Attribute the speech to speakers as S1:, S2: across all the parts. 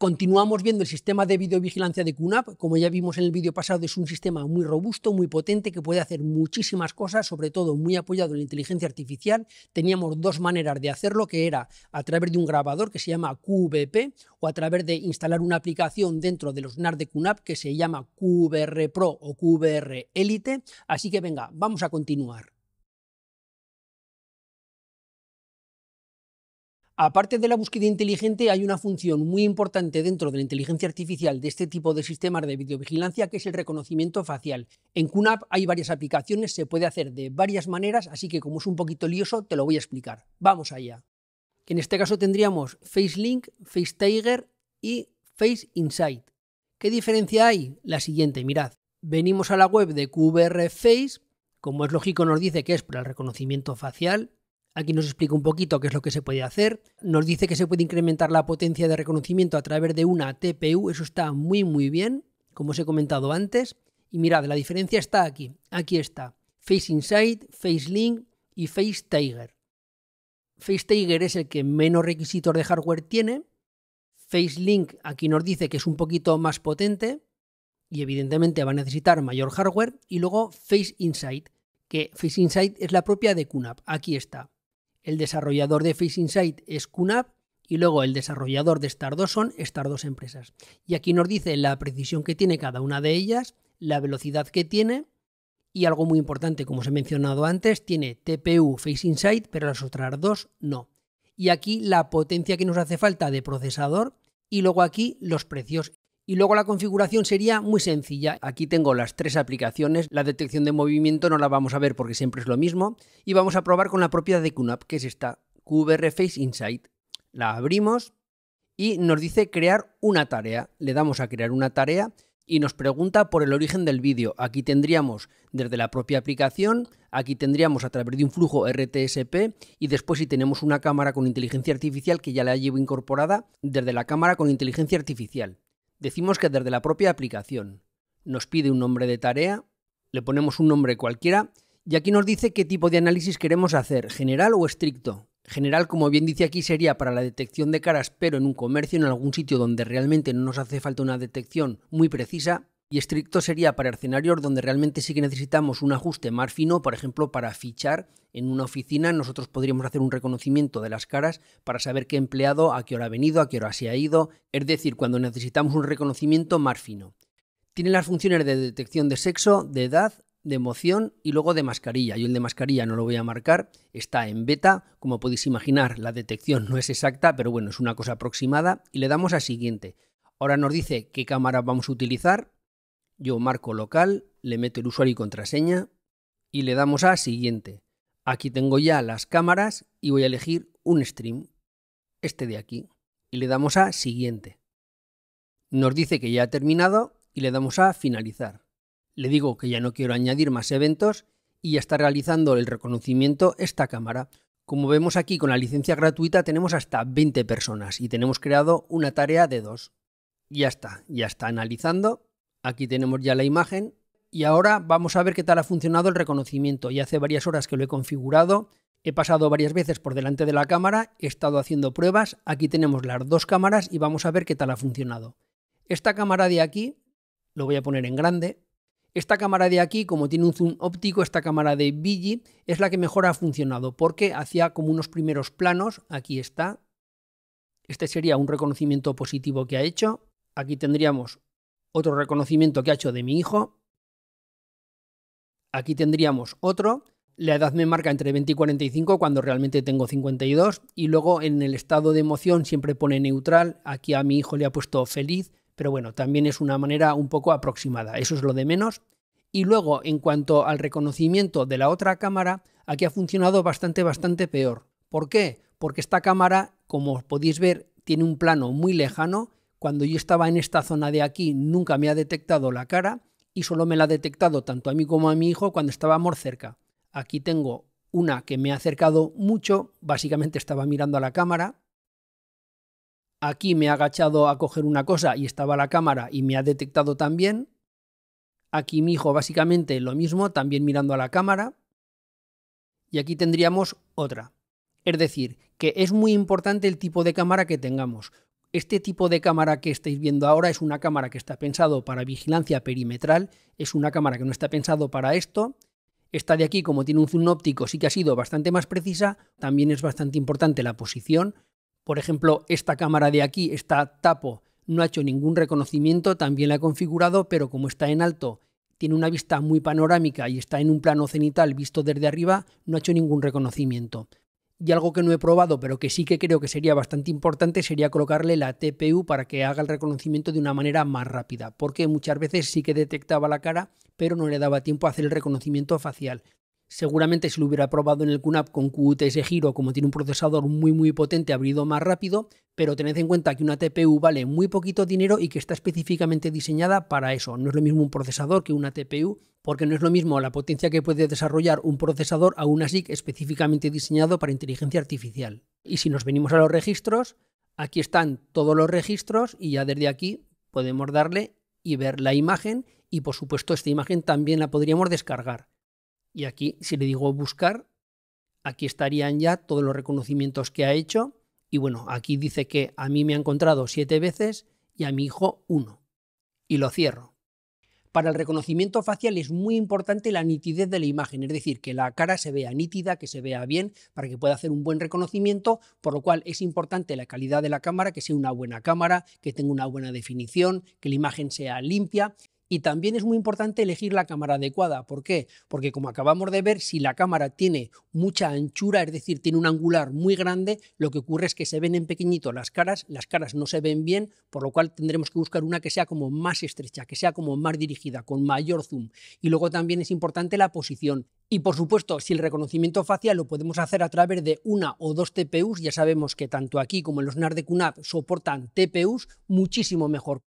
S1: Continuamos viendo el sistema de videovigilancia de QNAP. Como ya vimos en el vídeo pasado, es un sistema muy robusto, muy potente, que puede hacer muchísimas cosas, sobre todo muy apoyado en la inteligencia artificial. Teníamos dos maneras de hacerlo, que era a través de un grabador que se llama QVP o a través de instalar una aplicación dentro de los NAR de QNAP que se llama QVR Pro o QVR Elite. Así que venga, vamos a continuar. Aparte de la búsqueda inteligente, hay una función muy importante dentro de la inteligencia artificial de este tipo de sistemas de videovigilancia que es el reconocimiento facial. En QNAP hay varias aplicaciones, se puede hacer de varias maneras, así que como es un poquito lioso, te lo voy a explicar. Vamos allá. En este caso tendríamos FaceLink, FaceTiger y FaceInsight. ¿Qué diferencia hay? La siguiente, mirad. Venimos a la web de QVR Face, como es lógico nos dice que es para el reconocimiento facial, Aquí nos explica un poquito qué es lo que se puede hacer. Nos dice que se puede incrementar la potencia de reconocimiento a través de una TPU. Eso está muy, muy bien, como os he comentado antes. Y mirad, la diferencia está aquí. Aquí está Face Insight, Face Link y Face Tiger. Face Tiger es el que menos requisitos de hardware tiene. Face Link aquí nos dice que es un poquito más potente y evidentemente va a necesitar mayor hardware. Y luego Face Insight, que Face Insight es la propia de QNAP. Aquí está. El desarrollador de Face Insight es QNAP y luego el desarrollador de Star dos son Star dos empresas. Y aquí nos dice la precisión que tiene cada una de ellas, la velocidad que tiene y algo muy importante, como os he mencionado antes, tiene TPU Face Insight, pero las otras dos no. Y aquí la potencia que nos hace falta de procesador y luego aquí los precios y luego la configuración sería muy sencilla. Aquí tengo las tres aplicaciones. La detección de movimiento no la vamos a ver porque siempre es lo mismo. Y vamos a probar con la propiedad de QNAP, que es esta, QVR Face Insight. La abrimos y nos dice crear una tarea. Le damos a crear una tarea y nos pregunta por el origen del vídeo. Aquí tendríamos desde la propia aplicación, aquí tendríamos a través de un flujo RTSP y después si tenemos una cámara con inteligencia artificial que ya la llevo incorporada, desde la cámara con inteligencia artificial. Decimos que desde la propia aplicación nos pide un nombre de tarea, le ponemos un nombre cualquiera y aquí nos dice qué tipo de análisis queremos hacer, general o estricto. General, como bien dice aquí, sería para la detección de caras, pero en un comercio, en algún sitio donde realmente no nos hace falta una detección muy precisa y estricto sería para escenarios donde realmente sí que necesitamos un ajuste más fino, por ejemplo, para fichar en una oficina, nosotros podríamos hacer un reconocimiento de las caras para saber qué empleado, a qué hora ha venido, a qué hora se ha ido, es decir, cuando necesitamos un reconocimiento más fino. Tiene las funciones de detección de sexo, de edad, de emoción y luego de mascarilla. Yo el de mascarilla no lo voy a marcar, está en beta, como podéis imaginar, la detección no es exacta, pero bueno, es una cosa aproximada y le damos a siguiente. Ahora nos dice qué cámara vamos a utilizar, yo marco local, le meto el usuario y contraseña y le damos a siguiente. Aquí tengo ya las cámaras y voy a elegir un stream, este de aquí, y le damos a siguiente. Nos dice que ya ha terminado y le damos a finalizar. Le digo que ya no quiero añadir más eventos y ya está realizando el reconocimiento esta cámara. Como vemos aquí con la licencia gratuita tenemos hasta 20 personas y tenemos creado una tarea de dos. Ya está, ya está analizando Aquí tenemos ya la imagen y ahora vamos a ver qué tal ha funcionado el reconocimiento. Ya hace varias horas que lo he configurado, he pasado varias veces por delante de la cámara, he estado haciendo pruebas, aquí tenemos las dos cámaras y vamos a ver qué tal ha funcionado. Esta cámara de aquí, lo voy a poner en grande, esta cámara de aquí, como tiene un zoom óptico, esta cámara de Vigi es la que mejor ha funcionado porque hacía como unos primeros planos, aquí está, este sería un reconocimiento positivo que ha hecho, aquí tendríamos otro reconocimiento que ha hecho de mi hijo. Aquí tendríamos otro. La edad me marca entre 20 y 45 cuando realmente tengo 52. Y luego en el estado de emoción siempre pone neutral. Aquí a mi hijo le ha puesto feliz. Pero bueno, también es una manera un poco aproximada. Eso es lo de menos. Y luego en cuanto al reconocimiento de la otra cámara, aquí ha funcionado bastante, bastante peor. ¿Por qué? Porque esta cámara, como podéis ver, tiene un plano muy lejano cuando yo estaba en esta zona de aquí, nunca me ha detectado la cara y solo me la ha detectado tanto a mí como a mi hijo cuando estábamos cerca. Aquí tengo una que me ha acercado mucho, básicamente estaba mirando a la cámara. Aquí me ha agachado a coger una cosa y estaba la cámara y me ha detectado también. Aquí mi hijo básicamente lo mismo, también mirando a la cámara. Y aquí tendríamos otra. Es decir, que es muy importante el tipo de cámara que tengamos. Este tipo de cámara que estáis viendo ahora es una cámara que está pensado para vigilancia perimetral, es una cámara que no está pensado para esto. Esta de aquí, como tiene un zoom óptico, sí que ha sido bastante más precisa. También es bastante importante la posición. Por ejemplo, esta cámara de aquí, esta tapo, no ha hecho ningún reconocimiento, también la he configurado, pero como está en alto, tiene una vista muy panorámica y está en un plano cenital visto desde arriba, no ha hecho ningún reconocimiento. Y algo que no he probado, pero que sí que creo que sería bastante importante, sería colocarle la TPU para que haga el reconocimiento de una manera más rápida, porque muchas veces sí que detectaba la cara, pero no le daba tiempo a hacer el reconocimiento facial. Seguramente si lo hubiera probado en el QNAP con QTS Giro, como tiene un procesador muy muy potente, habría ido más rápido, pero tened en cuenta que una TPU vale muy poquito dinero y que está específicamente diseñada para eso. No es lo mismo un procesador que una TPU, porque no es lo mismo la potencia que puede desarrollar un procesador a una SIG específicamente diseñado para inteligencia artificial. Y si nos venimos a los registros, aquí están todos los registros y ya desde aquí podemos darle y ver la imagen y por supuesto esta imagen también la podríamos descargar. Y aquí, si le digo buscar, aquí estarían ya todos los reconocimientos que ha hecho. Y bueno, aquí dice que a mí me ha encontrado siete veces y a mi hijo uno. Y lo cierro. Para el reconocimiento facial es muy importante la nitidez de la imagen, es decir, que la cara se vea nítida, que se vea bien, para que pueda hacer un buen reconocimiento, por lo cual es importante la calidad de la cámara, que sea una buena cámara, que tenga una buena definición, que la imagen sea limpia y también es muy importante elegir la cámara adecuada. ¿Por qué? Porque como acabamos de ver, si la cámara tiene mucha anchura, es decir, tiene un angular muy grande, lo que ocurre es que se ven en pequeñito las caras, las caras no se ven bien, por lo cual tendremos que buscar una que sea como más estrecha, que sea como más dirigida, con mayor zoom. Y luego también es importante la posición. Y por supuesto, si el reconocimiento facial lo podemos hacer a través de una o dos TPUs, ya sabemos que tanto aquí como en los NAR de QNAP soportan TPUs
S2: muchísimo mejor.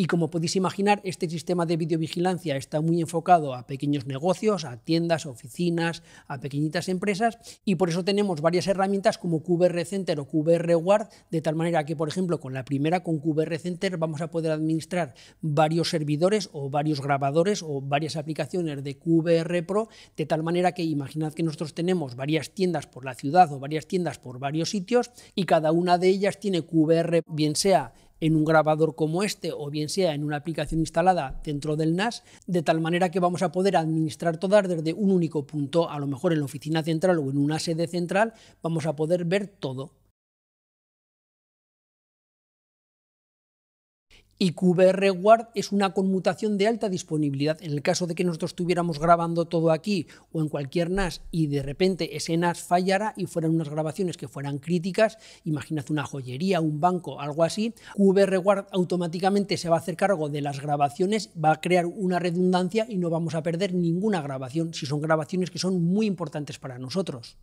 S2: Y
S1: como podéis imaginar, este sistema de videovigilancia está muy enfocado a pequeños negocios, a tiendas, oficinas, a pequeñitas empresas y por eso tenemos varias herramientas como QVR Center o QVR Guard, de tal manera que, por ejemplo, con la primera, con QVR Center, vamos a poder administrar varios servidores o varios grabadores o varias aplicaciones de QVR Pro, de tal manera que imaginad que nosotros tenemos varias tiendas por la ciudad o varias tiendas por varios sitios y cada una de ellas tiene QVR, bien sea en un grabador como este o bien sea en una aplicación instalada dentro del NAS, de tal manera que vamos a poder administrar todas desde un único punto, a lo mejor en la oficina central o en una sede central, vamos a poder ver todo.
S2: Y QVR
S1: Guard es una conmutación de alta disponibilidad. En el caso de que nosotros estuviéramos grabando todo aquí o en cualquier NAS y de repente ese NAS fallara y fueran unas grabaciones que fueran críticas, imagínate una joyería, un banco, algo así, QVR Guard automáticamente se va a hacer cargo de las grabaciones, va a crear una redundancia y no vamos a perder ninguna grabación si son
S2: grabaciones que son muy importantes para nosotros.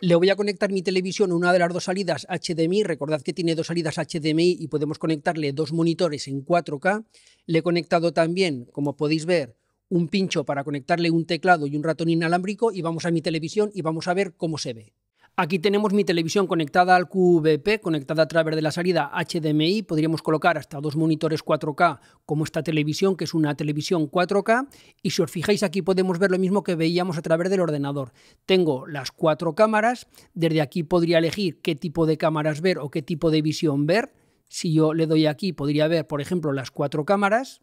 S1: le voy a conectar mi televisión a una de las dos salidas HDMI. Recordad que tiene dos salidas HDMI y podemos conectarle dos monitores en 4K. Le he conectado también, como podéis ver, un pincho para conectarle un teclado y un ratón inalámbrico y vamos a mi televisión y vamos a ver cómo se ve. Aquí tenemos mi televisión conectada al QVP, conectada a través de la salida HDMI. Podríamos colocar hasta dos monitores 4K como esta televisión, que es una televisión 4K. Y si os fijáis aquí podemos ver lo mismo que veíamos a través del ordenador. Tengo las cuatro cámaras. Desde aquí podría elegir qué tipo de cámaras ver o qué tipo de visión ver. Si yo le doy aquí podría ver, por ejemplo, las cuatro cámaras.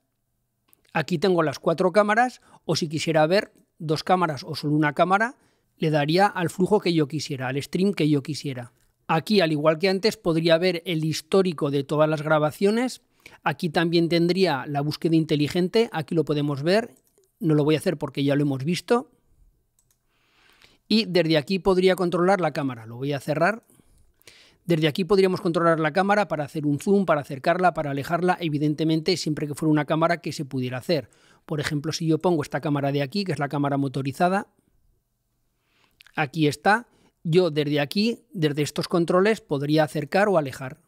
S1: Aquí tengo las cuatro cámaras o si quisiera ver dos cámaras o solo una cámara, le daría al flujo que yo quisiera, al stream que yo quisiera. Aquí, al igual que antes, podría ver el histórico de todas las grabaciones. Aquí también tendría la búsqueda inteligente, aquí lo podemos ver. No lo voy a hacer porque ya lo hemos visto. Y desde aquí podría controlar la cámara, lo voy a cerrar. Desde aquí podríamos controlar la cámara para hacer un zoom, para acercarla, para alejarla, evidentemente siempre que fuera una cámara que se pudiera hacer. Por ejemplo, si yo pongo esta cámara de aquí, que es la cámara motorizada, Aquí está. Yo desde aquí, desde estos controles, podría acercar o alejar.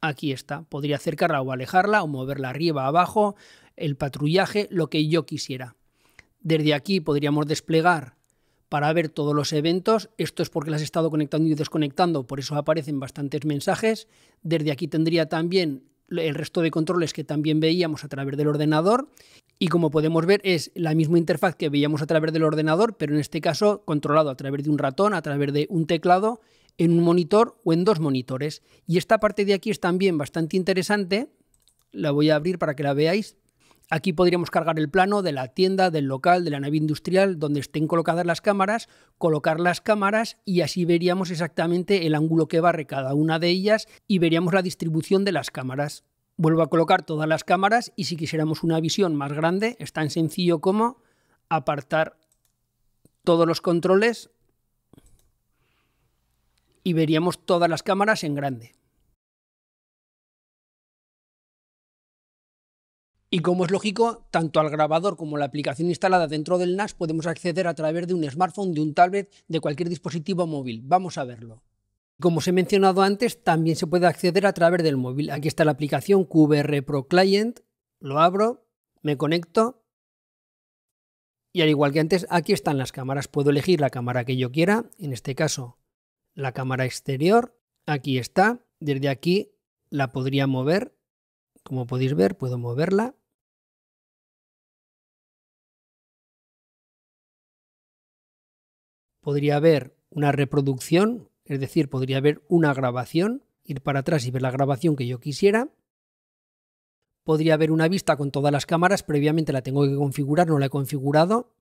S1: Aquí está. Podría acercarla o alejarla o moverla arriba, abajo, el patrullaje, lo que yo quisiera. Desde aquí podríamos desplegar para ver todos los eventos. Esto es porque las he estado conectando y desconectando, por eso aparecen bastantes mensajes. Desde aquí tendría también el resto de controles que también veíamos a través del ordenador. Y como podemos ver es la misma interfaz que veíamos a través del ordenador, pero en este caso controlado a través de un ratón, a través de un teclado, en un monitor o en dos monitores. Y esta parte de aquí es también bastante interesante. La voy a abrir para que la veáis. Aquí podríamos cargar el plano de la tienda, del local, de la nave industrial, donde estén colocadas las cámaras, colocar las cámaras y así veríamos exactamente el ángulo que barre cada una de ellas y veríamos la distribución de las cámaras. Vuelvo a colocar todas las cámaras y si quisiéramos una visión más grande, es tan sencillo como apartar todos los controles y veríamos todas las cámaras en grande. Y como es lógico, tanto al grabador como la aplicación instalada dentro del NAS podemos acceder a través de un smartphone, de un tablet, de cualquier dispositivo móvil. Vamos a verlo. Como os he mencionado antes, también se puede acceder a través del móvil. Aquí está la aplicación QVR Pro Client. Lo abro, me conecto. Y al igual que antes, aquí están las cámaras. Puedo elegir la cámara que yo quiera, en este caso la cámara exterior. Aquí está. Desde aquí la podría mover. Como podéis ver, puedo moverla podría haber una reproducción, es decir, podría haber una grabación, ir para atrás y ver la grabación que yo quisiera. Podría haber una vista con todas las cámaras, previamente la tengo que configurar, no la he configurado.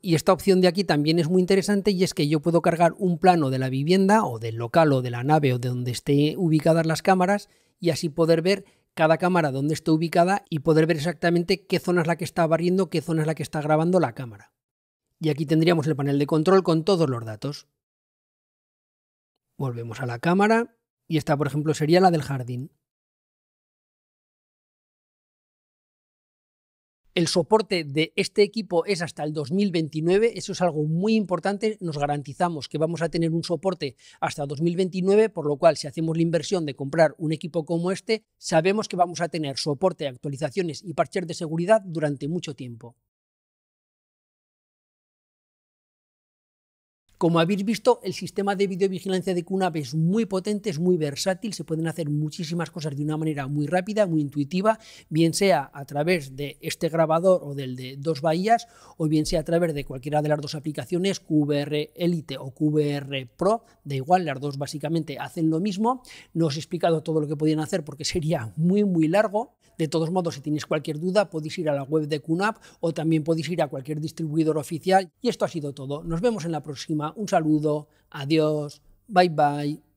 S1: Y esta opción de aquí también es muy interesante y es que yo puedo cargar un plano de la vivienda o del local o de la nave o de donde esté ubicadas las cámaras y así poder ver cada cámara donde esté ubicada y poder ver exactamente qué zona es la que está barriendo, qué zona es la que está grabando la cámara y aquí tendríamos el panel de control con todos los datos. Volvemos a la cámara
S2: y esta por ejemplo sería la del jardín.
S1: El soporte de este equipo es hasta el 2029, eso es algo muy importante, nos garantizamos que vamos a tener un soporte hasta 2029, por lo cual si hacemos la inversión de comprar un equipo como este, sabemos que vamos a tener soporte, actualizaciones y
S2: parches de seguridad durante mucho tiempo.
S1: Como habéis visto, el sistema de videovigilancia de QNAP es muy potente, es muy versátil, se pueden hacer muchísimas cosas de una manera muy rápida, muy intuitiva, bien sea a través de este grabador o del de dos bahías, o bien sea a través de cualquiera de las dos aplicaciones, QVR Elite o QVR Pro, da igual, las dos básicamente hacen lo mismo. No os he explicado todo lo que podían hacer porque sería muy, muy largo. De todos modos, si tenéis cualquier duda, podéis ir a la web de QNAP o también podéis ir a cualquier distribuidor oficial. Y esto ha sido todo. Nos vemos en la próxima un saludo, adiós, bye bye.